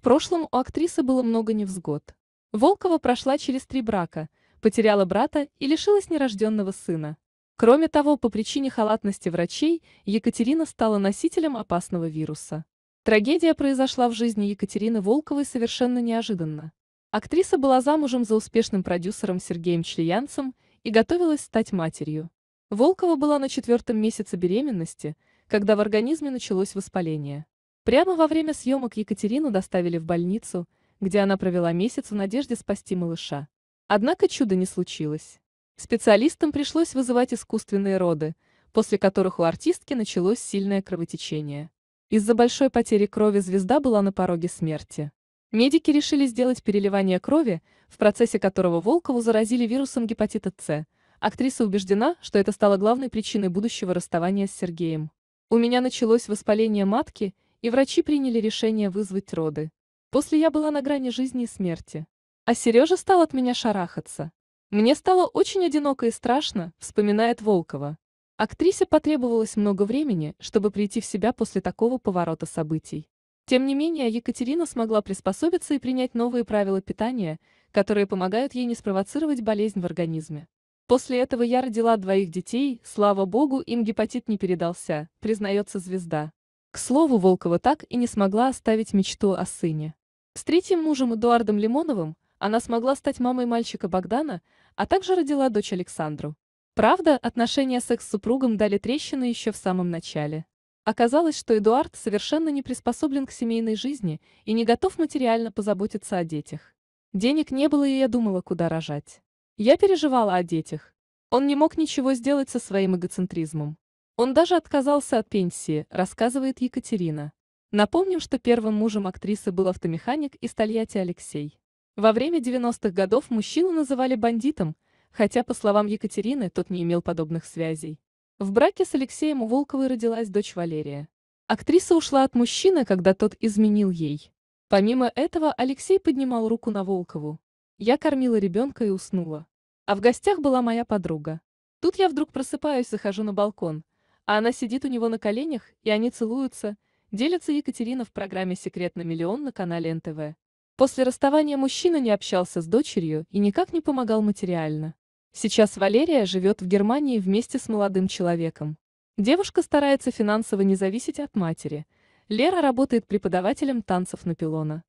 В прошлом у актрисы было много невзгод. Волкова прошла через три брака, потеряла брата и лишилась нерожденного сына. Кроме того, по причине халатности врачей Екатерина стала носителем опасного вируса. Трагедия произошла в жизни Екатерины Волковой совершенно неожиданно. Актриса была замужем за успешным продюсером Сергеем Члиянцем и готовилась стать матерью. Волкова была на четвертом месяце беременности, когда в организме началось воспаление. Прямо во время съемок Екатерину доставили в больницу, где она провела месяц в надежде спасти малыша. Однако чуда не случилось. Специалистам пришлось вызывать искусственные роды, после которых у артистки началось сильное кровотечение. Из-за большой потери крови звезда была на пороге смерти. Медики решили сделать переливание крови, в процессе которого Волкову заразили вирусом гепатита С. Актриса убеждена, что это стало главной причиной будущего расставания с Сергеем. «У меня началось воспаление матки, и врачи приняли решение вызвать роды. После я была на грани жизни и смерти. А Сережа стал от меня шарахаться. Мне стало очень одиноко и страшно, вспоминает Волкова. Актрисе потребовалось много времени, чтобы прийти в себя после такого поворота событий. Тем не менее, Екатерина смогла приспособиться и принять новые правила питания, которые помогают ей не спровоцировать болезнь в организме. После этого я родила двоих детей, слава богу, им гепатит не передался, признается звезда. К слову, Волкова так и не смогла оставить мечту о сыне. С третьим мужем Эдуардом Лимоновым она смогла стать мамой мальчика Богдана, а также родила дочь Александру. Правда, отношения с экс-супругом дали трещины еще в самом начале. Оказалось, что Эдуард совершенно не приспособлен к семейной жизни и не готов материально позаботиться о детях. Денег не было, и я думала, куда рожать. Я переживала о детях. Он не мог ничего сделать со своим эгоцентризмом. Он даже отказался от пенсии, рассказывает Екатерина. Напомним, что первым мужем актрисы был автомеханик из Тольятти Алексей. Во время 90-х годов мужчину называли бандитом, хотя, по словам Екатерины, тот не имел подобных связей. В браке с Алексеем у Волковой родилась дочь Валерия. Актриса ушла от мужчины, когда тот изменил ей. Помимо этого, Алексей поднимал руку на Волкову. Я кормила ребенка и уснула. А в гостях была моя подруга. Тут я вдруг просыпаюсь, захожу на балкон – а она сидит у него на коленях, и они целуются, делится Екатерина в программе «Секрет на миллион» на канале НТВ. После расставания мужчина не общался с дочерью и никак не помогал материально. Сейчас Валерия живет в Германии вместе с молодым человеком. Девушка старается финансово не зависеть от матери. Лера работает преподавателем танцев на пилона.